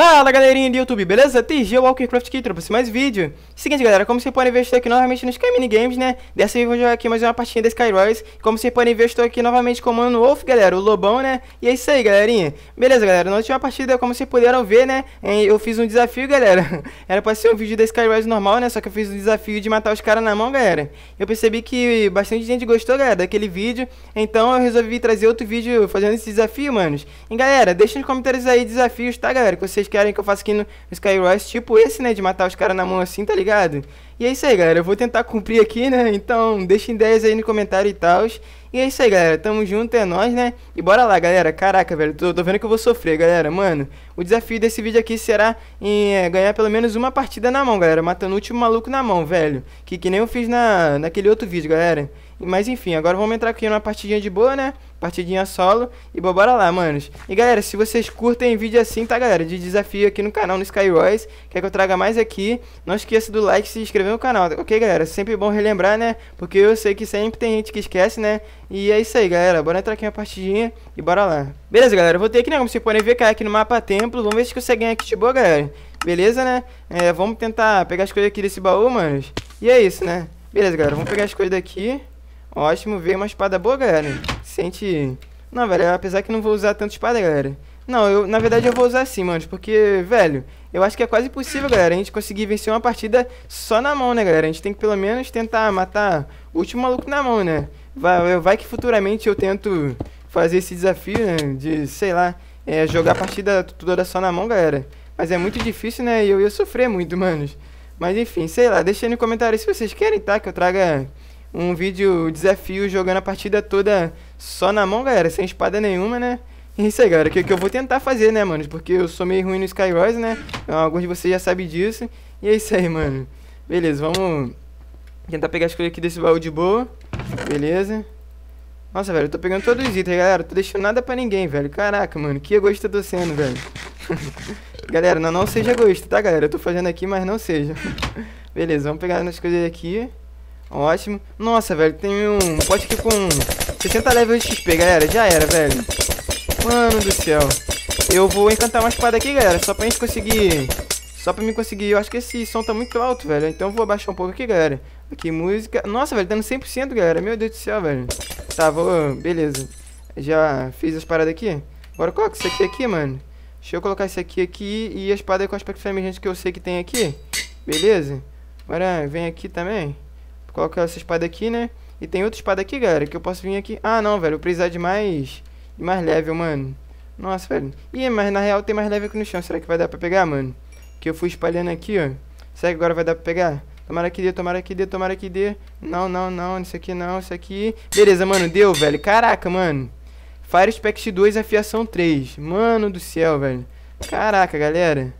Fala galerinha do YouTube, beleza? TG Walkercraft aqui, trouxe mais vídeo Seguinte galera, como vocês podem ver, estou aqui novamente no Sky Minigames, né? Dessa vez vou jogar aqui mais uma partida da Skyrise Como vocês podem ver, estou aqui novamente comando o Wolf, galera, o Lobão, né? E é isso aí, galerinha Beleza, galera, na última partida, como vocês puderam ver, né? Eu fiz um desafio, galera Era pra ser um vídeo da Skyrise normal, né? Só que eu fiz um desafio de matar os caras na mão, galera Eu percebi que bastante gente gostou, galera, daquele vídeo Então eu resolvi trazer outro vídeo fazendo esse desafio, manos E galera, deixa nos comentários aí desafios, tá, galera? Que vocês querem que eu faça aqui no Skyroyce, tipo esse, né? De matar os caras na mão assim, tá ligado? E é isso aí, galera. Eu vou tentar cumprir aqui, né? Então, deixem ideias aí no comentário e tal. E é isso aí, galera. Tamo junto, é nóis, né? E bora lá, galera. Caraca, velho. Tô, tô vendo que eu vou sofrer, galera. Mano, o desafio desse vídeo aqui será em, é, ganhar pelo menos uma partida na mão, galera. Matando o último maluco na mão, velho. Que, que nem eu fiz na, naquele outro vídeo, galera. Mas enfim, agora vamos entrar aqui numa partidinha de boa, né? partidinha solo. E bora lá, manos. E galera, se vocês curtem vídeo assim, tá, galera? De desafio aqui no canal, no Skyroys, Quer que eu traga mais aqui? Não esqueça do like e se inscrever no canal, tá? ok, galera? Sempre bom relembrar, né? Porque eu sei que sempre tem gente que esquece, né? E é isso aí, galera. Bora entrar aqui na partidinha e bora lá. Beleza, galera. Eu voltei aqui, né? Como vocês podem ver, cair aqui no mapa templo. Vamos ver se consegue ganhar aqui de boa, galera. Beleza, né? É, vamos tentar pegar as coisas aqui desse baú, manos. E é isso, né? Beleza, galera. Vamos pegar as coisas daqui. Ótimo. Veio uma espada boa, galera sente. Não, velho, apesar que não vou usar tanto espada, galera. Não, eu, na verdade eu vou usar sim, mano, porque, velho, eu acho que é quase impossível, galera, a gente conseguir vencer uma partida só na mão, né, galera? A gente tem que pelo menos tentar matar o último maluco na mão, né? Vai, vai que futuramente eu tento fazer esse desafio, né, de, sei lá, é, jogar a partida toda só na mão, galera. Mas é muito difícil, né, e eu ia sofrer muito, mano. Mas enfim, sei lá, deixa aí no comentário se vocês querem, tá, que eu traga um vídeo desafio jogando a partida toda só na mão, galera, sem espada nenhuma, né? E isso aí, galera, que, que eu vou tentar fazer, né, mano? Porque eu sou meio ruim no Skywars, né? Então, alguns de vocês já sabem disso. E é isso aí, mano. Beleza, vamos tentar pegar as coisas aqui desse baú de boa. Beleza. Nossa, velho, eu tô pegando todos os itens, galera. Eu tô deixando nada pra ninguém, velho. Caraca, mano, que egoísta eu tô sendo, velho. galera, não, não seja egoísta, tá, galera? Eu tô fazendo aqui, mas não seja. Beleza, vamos pegar as coisas aqui. Ótimo. Nossa, velho, tem um pote aqui com 60 levels de XP, galera. Já era, velho. Mano do céu. Eu vou encantar uma espada aqui, galera, só pra gente conseguir... Só pra mim conseguir... Eu acho que esse som tá muito alto, velho. Então eu vou abaixar um pouco aqui, galera. Aqui, música... Nossa, velho, tá dando 100%, galera. Meu Deus do céu, velho. Tá, vou... Beleza. Já fiz as paradas aqui. Agora coloca isso aqui, aqui, mano. Deixa eu colocar isso aqui, aqui. E a espada com aspecto flamejante que eu sei que tem aqui. Beleza. Agora vem aqui também é essa espada aqui, né? E tem outra espada aqui, galera, que eu posso vir aqui. Ah, não, velho, eu precisar de mais... De mais level, mano. Nossa, velho. Ih, mas na real tem mais level aqui no chão. Será que vai dar pra pegar, mano? Que eu fui espalhando aqui, ó. Será que agora vai dar pra pegar? Tomara que dê, tomara que dê, tomara que dê. Não, não, não, isso aqui não, isso aqui. Beleza, mano, deu, velho. Caraca, mano. Fire Spect 2, afiação 3. Mano do céu, velho. Caraca, galera.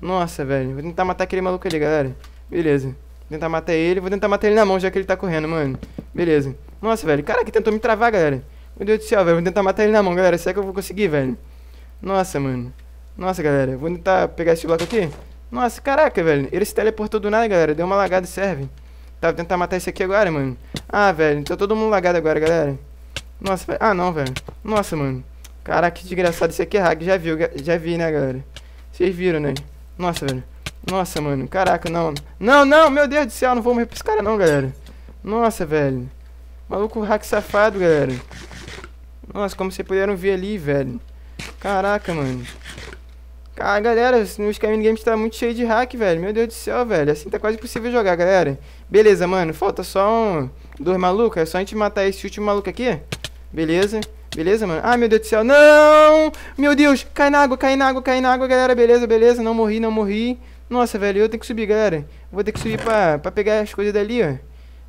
Nossa, velho. Vou tentar matar aquele maluco ali, galera. Beleza tentar matar ele. Vou tentar matar ele na mão, já que ele tá correndo, mano. Beleza. Nossa, velho. Cara, que tentou me travar, galera. Meu Deus do céu, velho. Vou tentar matar ele na mão, galera. Será que eu vou conseguir, velho? Nossa, mano. Nossa, galera. Vou tentar pegar esse bloco aqui. Nossa, caraca, velho. Ele se teleportou do nada, galera. Deu uma lagada e serve. Tá, vou tentar matar esse aqui agora, mano. Ah, velho. Tá todo mundo lagado agora, galera. Nossa, velho. Ah, não, velho. Nossa, mano. Caraca, que desgraçado. Esse aqui é hack. Já viu, já vi, né, galera? Vocês viram, né? Nossa, velho. Nossa, mano. Caraca, não. Não, não, meu Deus do céu. Não vou morrer pra esse cara não, galera. Nossa, velho. Maluco hack safado, galera. Nossa, como vocês puderam ver ali, velho. Caraca, mano. Cara, galera, no Caminho Games tá muito cheio de hack, velho. Meu Deus do céu, velho. Assim tá quase impossível jogar, galera. Beleza, mano. Falta só um... Dois malucos. É só a gente matar esse último maluco aqui. Beleza. Beleza, mano? Ai, meu Deus do céu. Não! Meu Deus! Cai na água, cai na água, cai na água, galera. Beleza, beleza. Não morri, não morri. Nossa, velho, eu tenho que subir, galera. Vou ter que subir pra, pra pegar as coisas dali, ó.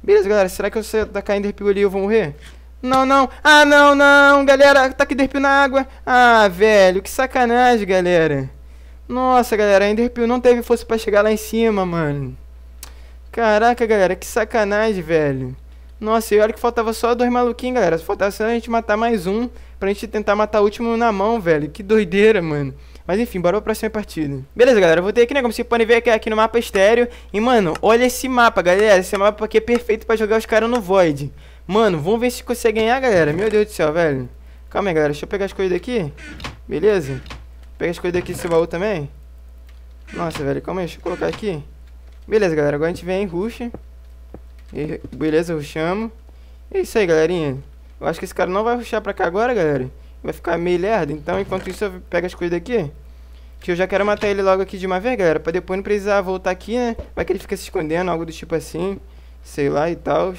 Beleza, galera, será que eu sair da cair Enderpeel ali eu vou morrer? Não, não. Ah, não, não, galera. Tá aqui Enderpeel na água. Ah, velho, que sacanagem, galera. Nossa, galera, a Enderpeel não teve força pra chegar lá em cima, mano. Caraca, galera, que sacanagem, velho. Nossa, e olha que faltava só dois maluquinhos, galera. Faltava só a gente matar mais um pra gente tentar matar o último na mão, velho. Que doideira, mano. Mas enfim, bora pra próxima partida. Beleza, galera, eu voltei aqui, né? Como vocês podem ver aqui, aqui no mapa estéreo. E, mano, olha esse mapa, galera. Esse mapa aqui é perfeito pra jogar os caras no Void. Mano, vamos ver se consegue ganhar, galera. Meu Deus do céu, velho. Calma aí, galera. Deixa eu pegar as coisas daqui. Beleza. Pega as coisas daqui desse baú também. Nossa, velho. Calma aí, deixa eu colocar aqui. Beleza, galera. Agora a gente vem em rush. Beleza, rushamos. É isso aí, galerinha. Eu acho que esse cara não vai ruxar pra cá agora, galera. Vai ficar meio lerdo. Então, enquanto isso, eu pego as coisas daqui. Que eu já quero matar ele logo aqui de uma vez, galera. Pra depois não precisar voltar aqui, né? Vai que ele fica se escondendo, algo do tipo assim. Sei lá e tal.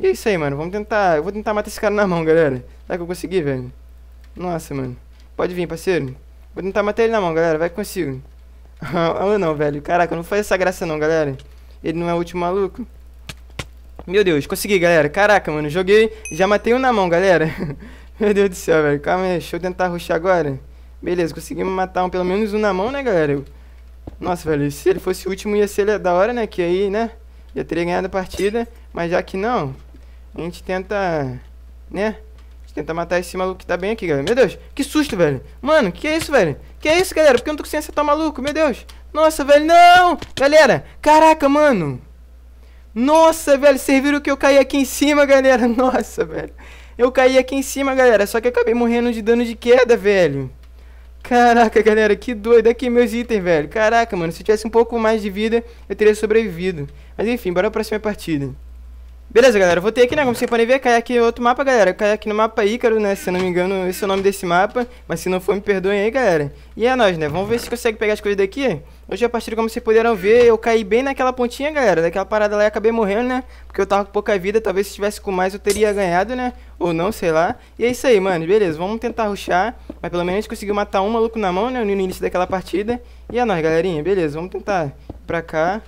E é isso aí, mano. Vamos tentar... Eu vou tentar matar esse cara na mão, galera. Será que eu consegui, velho? Nossa, mano. Pode vir, parceiro. Vou tentar matar ele na mão, galera. Vai que consigo. Ah, não, velho. Caraca, não faz essa graça não, galera. Ele não é o último maluco. Meu Deus, consegui, galera. Caraca, mano, joguei. Já matei um na mão, galera. Meu Deus do céu, velho. Calma aí, deixa eu tentar rushar agora. Beleza, conseguimos matar um, pelo menos um na mão, né, galera? Nossa, velho, se ele fosse o último ia ser da hora, né? Que aí, né? Já teria ganhado a partida. Mas já que não, a gente tenta, né? Tenta matar esse maluco que tá bem aqui, galera. Meu Deus, que susto, velho. Mano, que é isso, velho? Que é isso, galera? Por que eu não tô conseguindo acertar tá o maluco? Meu Deus. Nossa, velho, não! Galera, caraca, mano. Nossa, velho, vocês viram que eu caí aqui em cima, galera? Nossa, velho. Eu caí aqui em cima, galera. Só que acabei morrendo de dano de queda, velho. Caraca, galera, que doido. Aqui meus itens, velho. Caraca, mano. Se eu tivesse um pouco mais de vida, eu teria sobrevivido. Mas enfim, bora pra próxima partida. Beleza, galera, voltei aqui, né, como vocês podem ver, caí aqui outro mapa, galera, cai caí aqui no mapa Ícaro, né, se eu não me engano, esse é o nome desse mapa, mas se não for, me perdoem aí, galera. E é nóis, né, vamos ver se consegue pegar as coisas daqui. Hoje a partida, como vocês puderam ver, eu caí bem naquela pontinha, galera, daquela parada lá e acabei morrendo, né, porque eu tava com pouca vida, talvez se estivesse com mais eu teria ganhado, né, ou não, sei lá. E é isso aí, mano, beleza, vamos tentar ruxar, mas pelo menos a gente conseguiu matar um maluco na mão, né, no início daquela partida. E é nóis, galerinha, beleza, vamos tentar pra cá,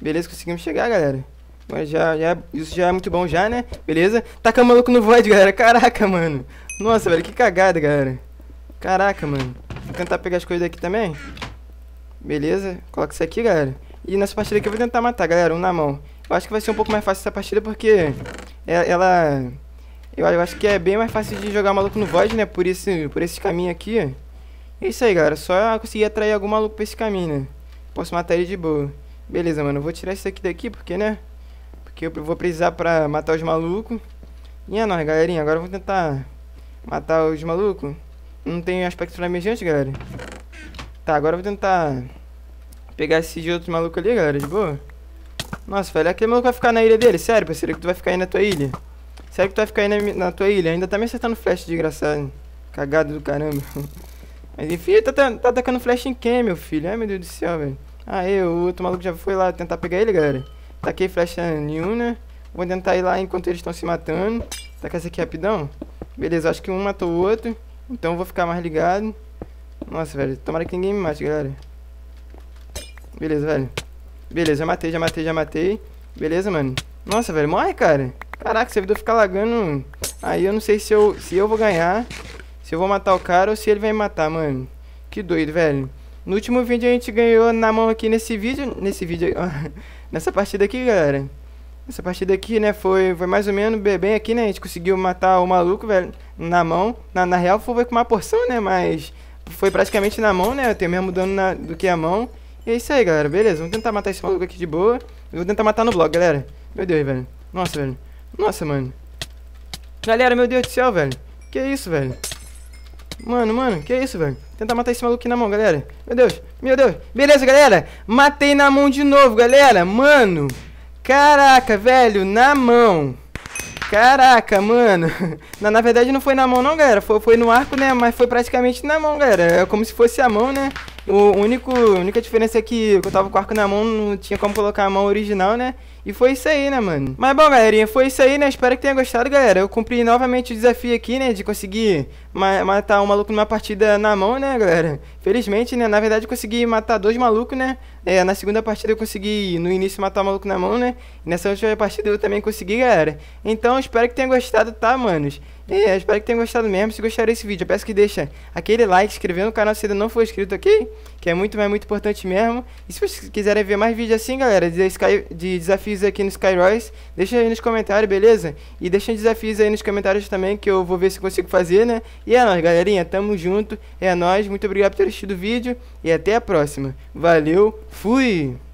beleza, conseguimos chegar, galera. Mas já, já, isso já é muito bom já, né? Beleza? Taca tá maluco no void, galera. Caraca, mano. Nossa, velho, que cagada, galera. Caraca, mano. Vou tentar pegar as coisas aqui também. Beleza? Coloca isso aqui, galera. E nessa partida aqui eu vou tentar matar, galera, um na mão. Eu acho que vai ser um pouco mais fácil essa partida porque é, ela... Eu acho que é bem mais fácil de jogar maluco no void, né? Por esse, por esse caminho aqui. É isso aí, galera. Só conseguir atrair algum maluco pra esse caminho, né? Posso matar ele de boa. Beleza, mano. Eu vou tirar isso aqui daqui porque, né? que eu vou precisar pra matar os malucos. E é nóis, galerinha. Agora eu vou tentar matar os malucos. Não tem aspecto flamejante, galera. Tá, agora eu vou tentar pegar esse de outro maluco ali, galera, de boa. Nossa, velho, aquele maluco vai ficar na ilha dele? Sério, parceiro, que tu vai ficar aí na tua ilha? Sério que tu vai ficar aí na, na tua ilha? Ainda tá me acertando flash, desgraçado. Cagado do caramba. Mas enfim, tá, tá, tá atacando flash em quem, meu filho? Ai, meu Deus do céu, velho. Aê, ah, o outro maluco já foi lá tentar pegar ele, galera. Taquei flecha nenhuma. Né? Vou tentar ir lá enquanto eles estão se matando. Tacar essa aqui é rapidão. Beleza, acho que um matou o outro. Então eu vou ficar mais ligado. Nossa, velho. Tomara que ninguém me mate, galera. Beleza, velho. Beleza, já matei, já matei, já matei. Beleza, mano. Nossa, velho. Morre, cara. Caraca, o servidor fica lagando. Aí eu não sei se eu, se eu vou ganhar. Se eu vou matar o cara ou se ele vai me matar, mano. Que doido, velho. No último vídeo a gente ganhou na mão aqui nesse vídeo, nesse vídeo, nessa partida aqui, galera. Essa partida aqui, né, foi, foi mais ou menos bem aqui, né, a gente conseguiu matar o maluco, velho, na mão. Na, na real foi com uma porção, né, mas foi praticamente na mão, né, eu tenho mesmo dano na, do que a mão. E é isso aí, galera, beleza, vamos tentar matar esse maluco aqui de boa. Eu vou tentar matar no bloco, galera. Meu Deus, velho. Nossa, velho. Nossa, mano. Galera, meu Deus do céu, velho. Que isso, velho. Mano, mano, que isso, velho? Tentar matar esse maluco aqui na mão, galera. Meu Deus, meu Deus. Beleza, galera. Matei na mão de novo, galera. Mano. Caraca, velho, na mão. Caraca, mano. Na, na verdade não foi na mão não, galera. Foi, foi no arco, né? Mas foi praticamente na mão, galera. É como se fosse a mão, né? O único, a única diferença é que eu tava com o arco na mão, não tinha como colocar a mão original, né? E foi isso aí, né, mano? Mas bom, galerinha, foi isso aí, né? Espero que tenha gostado, galera. Eu cumpri novamente o desafio aqui, né? De conseguir ma matar um maluco numa partida na mão, né, galera? Felizmente, né? Na verdade, eu consegui matar dois malucos, né? É, na segunda partida eu consegui, no início, matar o um maluco na mão, né? E nessa última partida eu também consegui, galera. Então, espero que tenha gostado, tá, manos? É, espero que tenham gostado mesmo. Se gostaram desse vídeo, eu peço que deixa aquele like, se inscrever no canal se ainda não for inscrito, ok? Que é muito, mas muito importante mesmo. E se vocês quiserem ver mais vídeos assim, galera, de, de desafios desafios aqui no Skyroyce. Deixa aí nos comentários, beleza? E deixa desafios aí nos comentários também, que eu vou ver se consigo fazer, né? E é nóis, galerinha. Tamo junto. É nóis. Muito obrigado por ter assistido o vídeo. E até a próxima. Valeu. Fui!